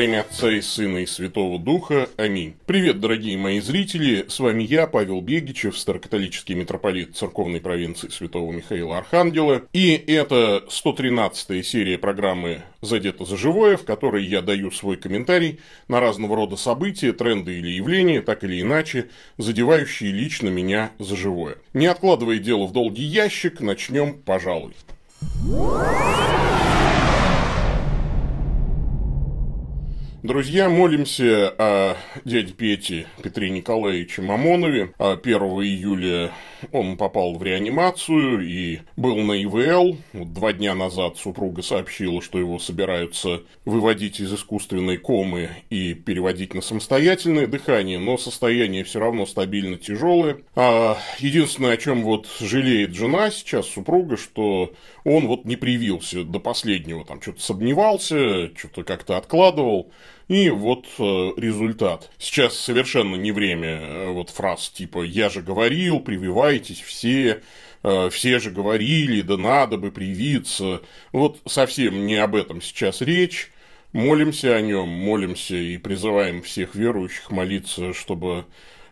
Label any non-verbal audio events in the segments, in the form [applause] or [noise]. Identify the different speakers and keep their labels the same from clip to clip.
Speaker 1: имя Отца и Сына и Святого Духа. Аминь. Привет, дорогие мои зрители. С вами я, Павел Бегичев, старокатолический митрополит церковной провинции Святого Михаила Архангела. И это 113-я серия программы «Задето за живое», в которой я даю свой комментарий на разного рода события, тренды или явления, так или иначе, задевающие лично меня за живое. Не откладывая дело в долгий ящик, начнем, пожалуй. Друзья, молимся о дяде Пете Петре Николаевиче Мамонове 1 июля он попал в реанимацию и был на ИВЛ. Вот два дня назад супруга сообщила, что его собираются выводить из искусственной комы и переводить на самостоятельное дыхание, но состояние все равно стабильно тяжелое. А единственное, о чем вот жалеет жена сейчас, супруга, что он вот не привился до последнего, там что-то сомневался, что-то как-то откладывал. И вот э, результат. Сейчас совершенно не время э, вот фраз типа «я же говорил, прививайтесь все», э, все же говорили, да надо бы привиться. Вот совсем не об этом сейчас речь. Молимся о нем, молимся и призываем всех верующих молиться, чтобы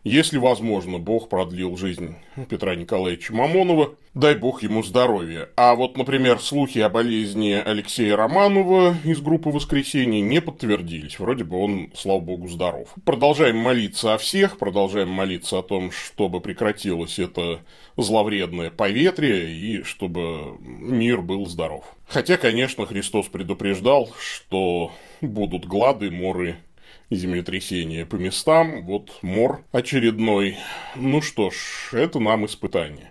Speaker 1: если возможно, Бог продлил жизнь Петра Николаевича Мамонова, дай Бог ему здоровья. А вот, например, слухи о болезни Алексея Романова из группы «Воскресенье» не подтвердились. Вроде бы он, слава богу, здоров. Продолжаем молиться о всех, продолжаем молиться о том, чтобы прекратилось это зловредное поветрие и чтобы мир был здоров. Хотя, конечно, Христос предупреждал, что будут глады, моры землетрясения по местам, вот мор очередной. Ну что ж, это нам испытание.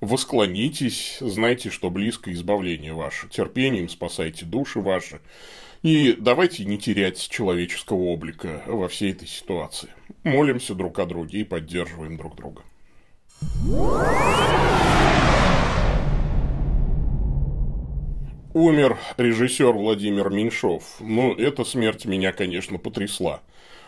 Speaker 1: Восклонитесь, знайте, что близко избавление ваше, терпением спасайте души ваши, и давайте не терять человеческого облика во всей этой ситуации. Молимся друг о друге и поддерживаем друг друга. Умер режиссер Владимир Меньшов. Ну, эта смерть меня, конечно, потрясла.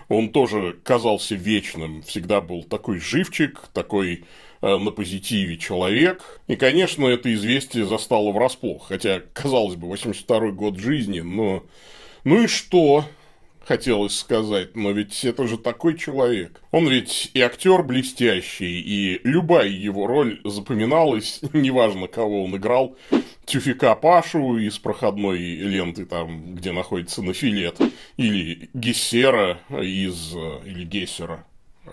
Speaker 1: Он тоже казался вечным, всегда был такой живчик, такой э, на позитиве человек. И, конечно, это известие застало врасплох, хотя, казалось бы, 82-й год жизни, но... Ну и что? хотелось сказать, но ведь это же такой человек. Он ведь и актер блестящий, и любая его роль запоминалась, [laughs] неважно, кого он играл, Тюфика Пашу из проходной ленты, там, где находится нафилет, или Гессера из... Э, или Гессера,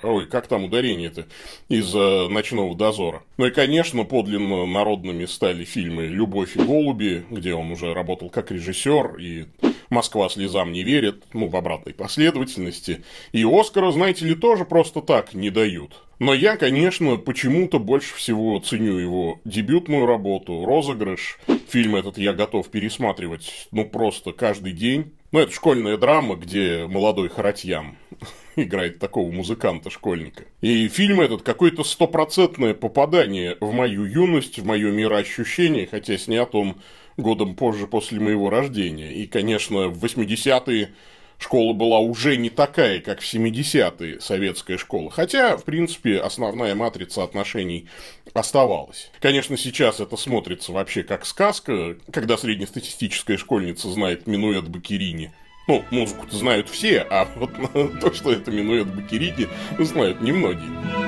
Speaker 1: Ой, как там ударение-то из э, «Ночного дозора». Ну и, конечно, подлинно народными стали фильмы «Любовь и голуби», где он уже работал как режиссер и «Москва слезам не верит», ну, в обратной последовательности. И «Оскара», знаете ли, тоже просто так не дают. Но я, конечно, почему-то больше всего ценю его дебютную работу, розыгрыш. Фильм этот я готов пересматривать, ну, просто каждый день. Ну, это школьная драма, где молодой Харатьям [laughs] играет такого музыканта-школьника. И фильм этот какое-то стопроцентное попадание в мою юность, в мое мироощущение, хотя снят он годом позже после моего рождения. И, конечно, в 80-е школа была уже не такая, как в 70-е советская школа. Хотя, в принципе, основная матрица отношений оставалась. Конечно, сейчас это смотрится вообще как сказка, когда среднестатистическая школьница знает минуэт Бакерини. Ну, музыку-то знают все, а вот [laughs] то, что это минуэт Бакерини, знают немногие.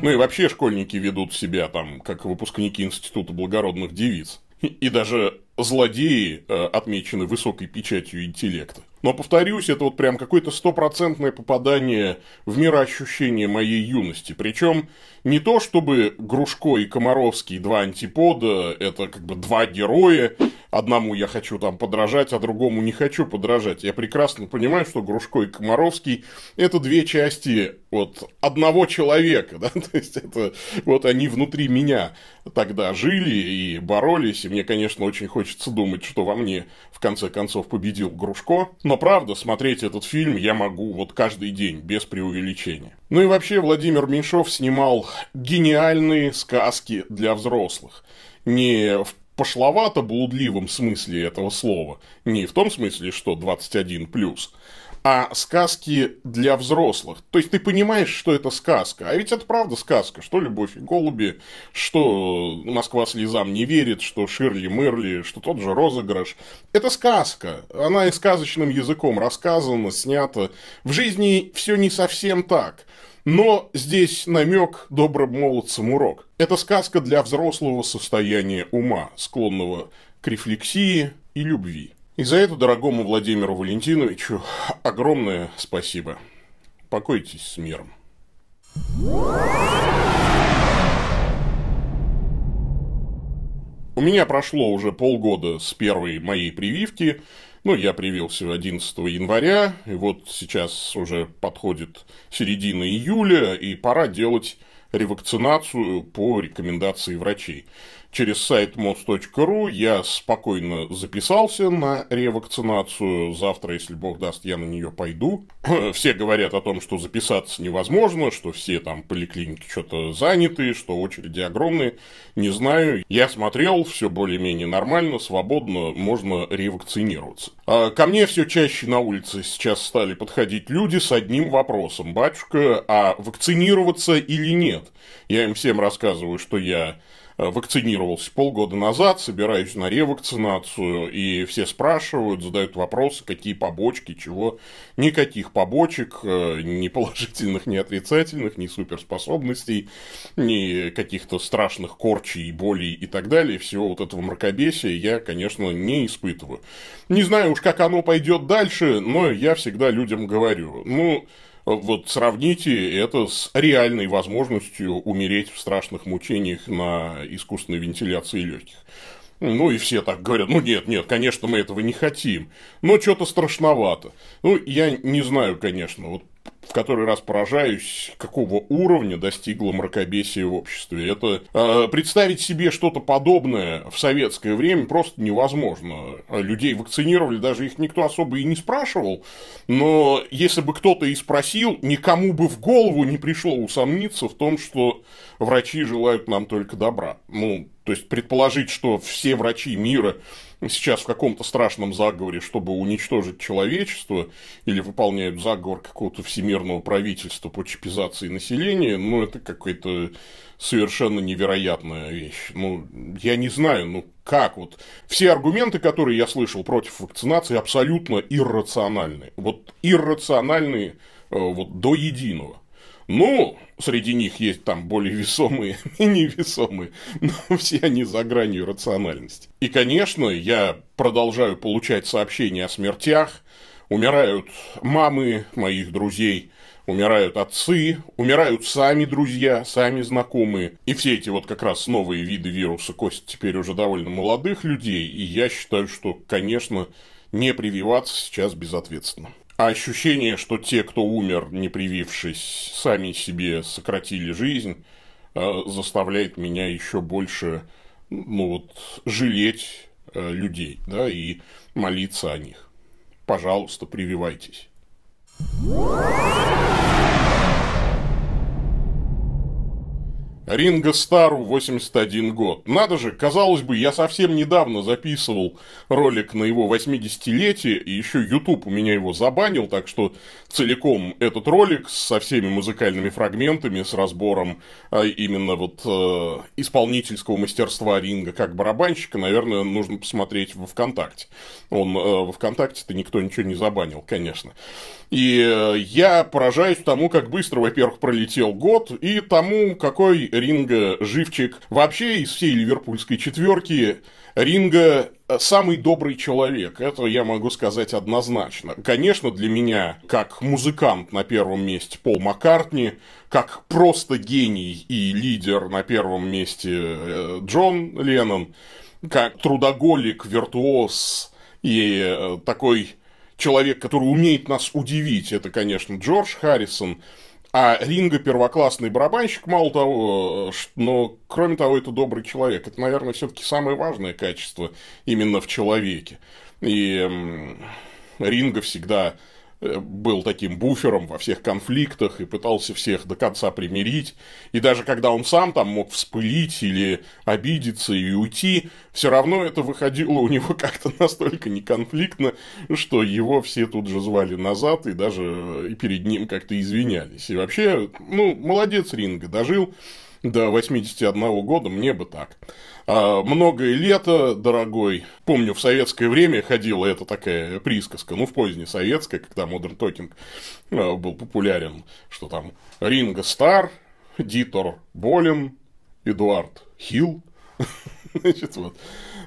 Speaker 1: Ну и вообще школьники ведут себя там, как выпускники Института благородных девиц. И даже злодеи э, отмечены высокой печатью интеллекта. Но, повторюсь, это вот прям какое-то стопроцентное попадание в мироощущение моей юности. Причем не то, чтобы Грушко и Комаровский два антипода, это как бы два героя, одному я хочу там подражать, а другому не хочу подражать. Я прекрасно понимаю, что Грушко и Комаровский – это две части вот одного человека, [laughs] да, то есть это вот они внутри меня тогда жили и боролись, и мне, конечно, очень хочется думать, что во мне в конце концов победил Грушко, но правда, смотреть этот фильм я могу вот каждый день, без преувеличения. Ну и вообще, Владимир Меньшов снимал гениальные сказки для взрослых. Не в пошловато-блудливом смысле этого слова, не в том смысле, что 21+, а сказки для взрослых. То есть ты понимаешь, что это сказка. А ведь это правда сказка, что «Любовь и голуби», что «Москва слезам не верит», что «Ширли Мерли», что тот же «Розыгрыш». Это сказка. Она и сказочным языком рассказана, снята. В жизни все не совсем так. Но здесь намек добрым молодцам урок. Это сказка для взрослого состояния ума, склонного к рефлексии и любви. И за это дорогому Владимиру Валентиновичу огромное спасибо. Покойтесь с миром. У меня прошло уже полгода с первой моей прививки. Ну, я привился 11 января, и вот сейчас уже подходит середина июля, и пора делать ревакцинацию по рекомендации врачей через сайт mods.ru я спокойно записался на ревакцинацию. Завтра, если бог даст, я на нее пойду. [clears throat] все говорят о том, что записаться невозможно, что все там поликлиники что-то заняты, что очереди огромные. Не знаю. Я смотрел, все более-менее нормально, свободно, можно ревакцинироваться. А ко мне все чаще на улице сейчас стали подходить люди с одним вопросом. Батюшка, а вакцинироваться или нет? Я им всем рассказываю, что я Э, вакцинировался полгода назад, собираюсь на ревакцинацию, и все спрашивают, задают вопросы, какие побочки, чего. Никаких побочек, э, ни положительных, ни отрицательных, ни суперспособностей, ни каких-то страшных корчей, болей и так далее. Всего вот этого мракобесия я, конечно, не испытываю. Не знаю уж, как оно пойдет дальше, но я всегда людям говорю, ну, вот сравните это с реальной возможностью умереть в страшных мучениях на искусственной вентиляции легких. Ну и все так говорят, ну нет, нет, конечно, мы этого не хотим, но что-то страшновато. Ну, я не знаю, конечно, вот в который раз поражаюсь, какого уровня достигло мракобесие в обществе. Это э, представить себе что-то подобное в советское время просто невозможно. Людей вакцинировали, даже их никто особо и не спрашивал, но если бы кто-то и спросил, никому бы в голову не пришло усомниться в том, что врачи желают нам только добра. Ну, то есть предположить, что все врачи мира сейчас в каком-то страшном заговоре, чтобы уничтожить человечество, или выполняют заговор какого-то всемирного правительства по чипизации населения, ну, это какая-то совершенно невероятная вещь. Ну, я не знаю, ну, как вот. Все аргументы, которые я слышал против вакцинации, абсолютно иррациональны. Вот иррациональные э, вот до единого. Ну, среди них есть там более весомые [laughs] и невесомые, но все они за гранью рациональности. И, конечно, я продолжаю получать сообщения о смертях, умирают мамы моих друзей, умирают отцы, умирают сами друзья, сами знакомые. И все эти вот как раз новые виды вируса кости теперь уже довольно молодых людей, и я считаю, что, конечно, не прививаться сейчас безответственно. А ощущение, что те, кто умер, не привившись, сами себе сократили жизнь, э, заставляет меня еще больше ну, вот, жалеть э, людей да, и молиться о них. Пожалуйста, прививайтесь. Ринга Стару 81 год. Надо же, казалось бы, я совсем недавно записывал ролик на его 80-летие, и еще YouTube у меня его забанил, так что целиком этот ролик со всеми музыкальными фрагментами, с разбором а, именно вот э, исполнительского мастерства Ринга как барабанщика, наверное, нужно посмотреть во ВКонтакте. Он э, во ВКонтакте-то никто ничего не забанил, конечно. И э, я поражаюсь тому, как быстро, во-первых, пролетел год, и тому, какой Ринга живчик. Вообще из всей ливерпульской четверки Ринга э, самый добрый человек, это я могу сказать однозначно. Конечно, для меня, как музыкант на первом месте Пол Маккартни, как просто гений и лидер на первом месте э, Джон Леннон, как трудоголик, виртуоз и э, такой человек, который умеет нас удивить, это, конечно, Джордж Харрисон – а Ринга первоклассный барабанщик, мало того, э, но кроме того, это добрый человек. Это, наверное, все-таки самое важное качество именно в человеке. И Ринга всегда Э, был таким буфером во всех конфликтах и пытался всех до конца примирить. И даже когда он сам там мог вспылить или обидеться и уйти, все равно это выходило у него [laughs] как-то настолько неконфликтно, что его все тут же звали назад и даже э, перед ним как-то извинялись. И вообще, ну, молодец Ринга, дожил до 81 года, мне бы так. А, многое лето, дорогой. Помню, в советское время ходила это такая присказка, ну, в позднее советское, когда Modern Talking а, был популярен, что там Ринга Стар, Дитор Болин, Эдуард Хилл. [laughs] Значит, вот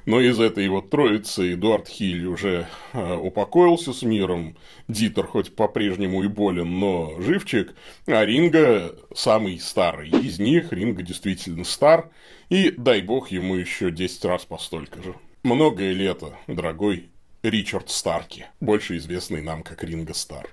Speaker 1: но из этой вот троицы Эдуард Хиль уже а, упокоился с миром, Дитер хоть по-прежнему и болен, но живчик, а Ринга самый старый из них, Ринга действительно стар, и дай бог ему еще 10 раз постолько же. Многое лето, дорогой Ричард Старки, больше известный нам как Ринга Стар.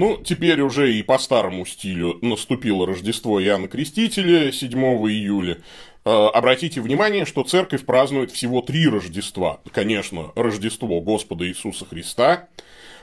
Speaker 1: Ну, теперь уже и по старому стилю наступило Рождество Иоанна Крестителя 7 июля. А, обратите внимание, что церковь празднует всего три Рождества. Конечно, Рождество Господа Иисуса Христа,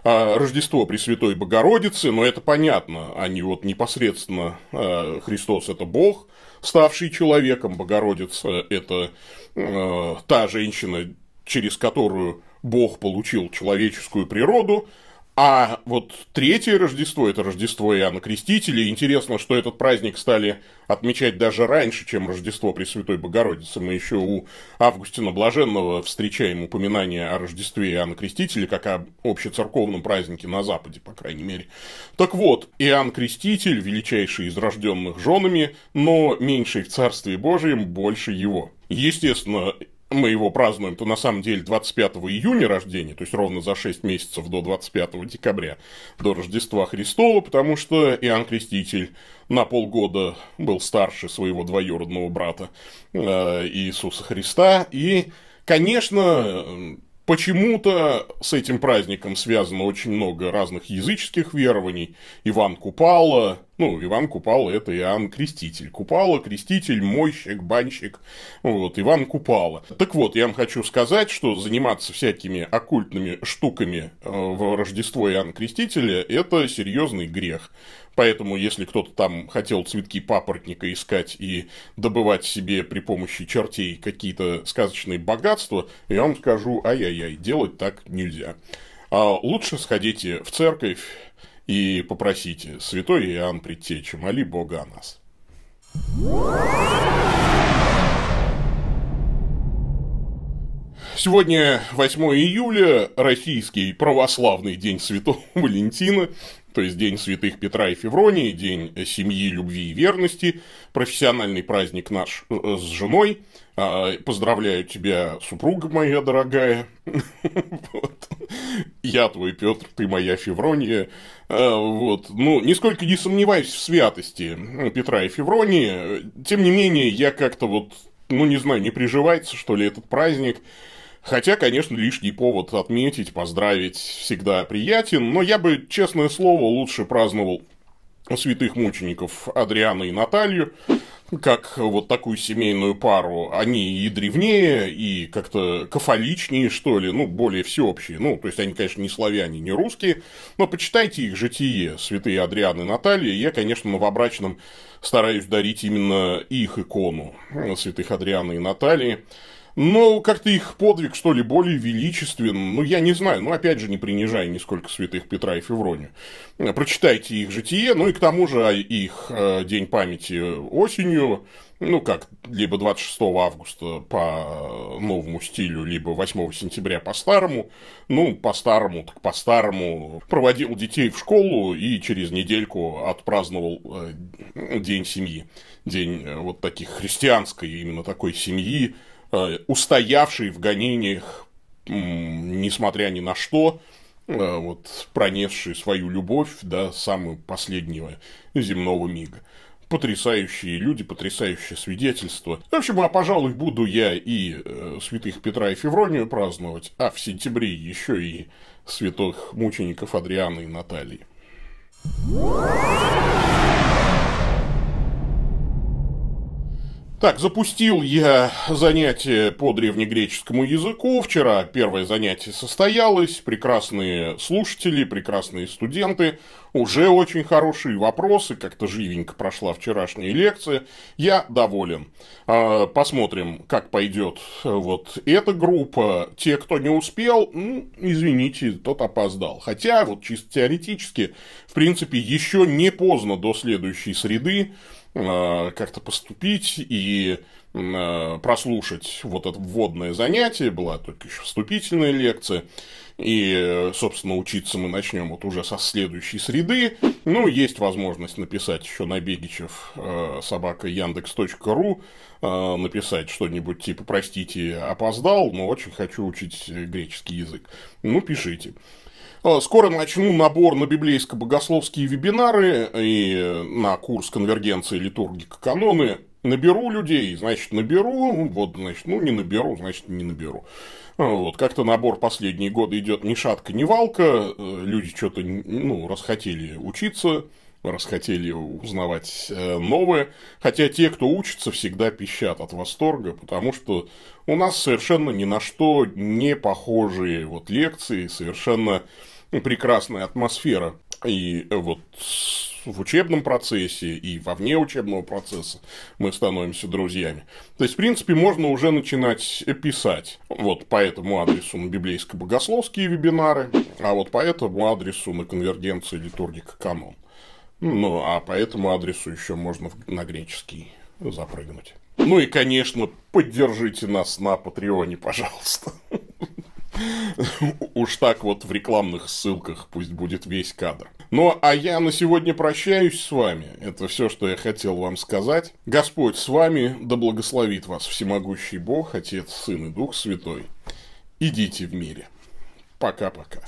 Speaker 1: а, Рождество Пресвятой Богородицы, но это понятно, они вот непосредственно, а, Христос – это Бог, ставший человеком, Богородица – это та женщина, через которую Бог получил человеческую природу – а вот третье Рождество, это Рождество Иоанна Крестителя. Интересно, что этот праздник стали отмечать даже раньше, чем Рождество Пресвятой Богородицы. Мы еще у Августина Блаженного встречаем упоминание о Рождестве Иоанна Крестителя, как о общецерковном празднике на Западе, по крайней мере. Так вот, Иоанн Креститель, величайший из рожденных женами, но меньший в Царстве Божьем больше его. Естественно, мы его празднуем-то на самом деле 25 июня рождения, то есть ровно за 6 месяцев до 25 декабря, до Рождества Христова, потому что Иоанн Креститель на полгода был старше своего двоюродного брата э, Иисуса Христа. И, конечно, почему-то с этим праздником связано очень много разных языческих верований. Иван Купала, ну, Иван Купала – это Иоанн Креститель. Купала, Креститель, Мойщик, Банщик. Вот, Иван Купала. Так вот, я вам хочу сказать, что заниматься всякими оккультными штуками э, в Рождество Иоанна Крестителя – это серьезный грех. Поэтому, если кто-то там хотел цветки папоротника искать и добывать себе при помощи чертей какие-то сказочные богатства, я вам скажу, ай-яй-яй, делать так нельзя. А лучше сходите в церковь, и попросите святой Иоанн Предтечи, моли Бога о нас. Сегодня 8 июля, российский православный день Святого [laughs] Валентина, то есть День святых Петра и Февронии, День семьи, любви и верности, профессиональный праздник наш э, с женой. А, поздравляю тебя, супруга моя дорогая. [laughs] Вот. Я твой Петр, ты моя Феврония. А, вот. Ну, нисколько не сомневаюсь в святости э, Петра и Февронии. Тем не менее, я как-то вот, ну, не знаю, не приживается, что ли, этот праздник. Хотя, конечно, лишний повод отметить, поздравить всегда приятен, но я бы, честное слово, лучше праздновал святых мучеников Адриана и Наталью, как вот такую семейную пару, они и древнее, и как-то кафоличнее, что ли, ну, более всеобщие. Ну, то есть, они, конечно, не славяне, не русские, но почитайте их житие, святые Адриан и Наталья. Я, конечно, новобрачным стараюсь дарить именно их икону, святых Адриана и Натальи. Но ну, как-то их подвиг, что ли, более величествен. Ну, я не знаю. Ну, опять же, не принижая нисколько святых Петра и Февронию. Прочитайте их житие. Ну, и к тому же а, их э, День памяти осенью. Ну, как, либо 26 августа по новому стилю, либо 8 сентября по старому. Ну, по старому, так по старому. Проводил детей в школу и через недельку отпраздновал э, День семьи. День э, вот таких христианской, именно такой семьи Э, устоявший в гонениях, несмотря ни на что, э, вот, пронесший свою любовь до самого последнего земного мига. Потрясающие люди, потрясающее свидетельство. В общем, а, пожалуй, буду я и э, святых Петра и Февронию праздновать, а в сентябре еще и святых мучеников Адриана и Натальи. Так, запустил я занятие по древнегреческому языку. Вчера первое занятие состоялось. Прекрасные слушатели, прекрасные студенты. Уже очень хорошие вопросы. Как-то живенько прошла вчерашняя лекция. Я доволен. А, посмотрим, как пойдет э, вот эта группа. Те, кто не успел, ну, извините, тот опоздал. Хотя, вот чисто теоретически, в принципе, еще не поздно до следующей среды Э, как-то поступить и э, прослушать вот это вводное занятие, была только еще вступительная лекция. И, э, собственно, учиться мы начнем вот уже со следующей среды. Ну, есть возможность написать еще на Бегичев э, собака яндекс.ру, э, написать что-нибудь типа «Простите, опоздал, но очень хочу учить греческий язык». Ну, пишите. Скоро начну набор на библейско-богословские вебинары и на курс конвергенции литургика каноны. Наберу людей, значит, наберу, ну, вот, значит, ну, не наберу, значит, не наберу. А, вот, как-то набор последние годы идет ни шатка, ни валка, э, люди что-то, ну, расхотели учиться, расхотели узнавать э, новое, хотя те, кто учится, всегда пищат от восторга, потому что у нас совершенно ни на что не похожие вот лекции, совершенно прекрасная атмосфера. И вот в учебном процессе и во вне учебного процесса мы становимся друзьями. То есть, в принципе, можно уже начинать писать. Вот по этому адресу на библейско-богословские вебинары, а вот по этому адресу на конвергенции литургика канон. Ну, а по этому адресу еще можно на греческий запрыгнуть. Ну и, конечно, поддержите нас на Патреоне, пожалуйста. [laughs] Уж так вот в рекламных ссылках пусть будет весь кадр. Ну, а я на сегодня прощаюсь с вами. Это все, что я хотел вам сказать. Господь с вами, да благословит вас всемогущий Бог, Отец, Сын и Дух Святой. Идите в мире. Пока-пока.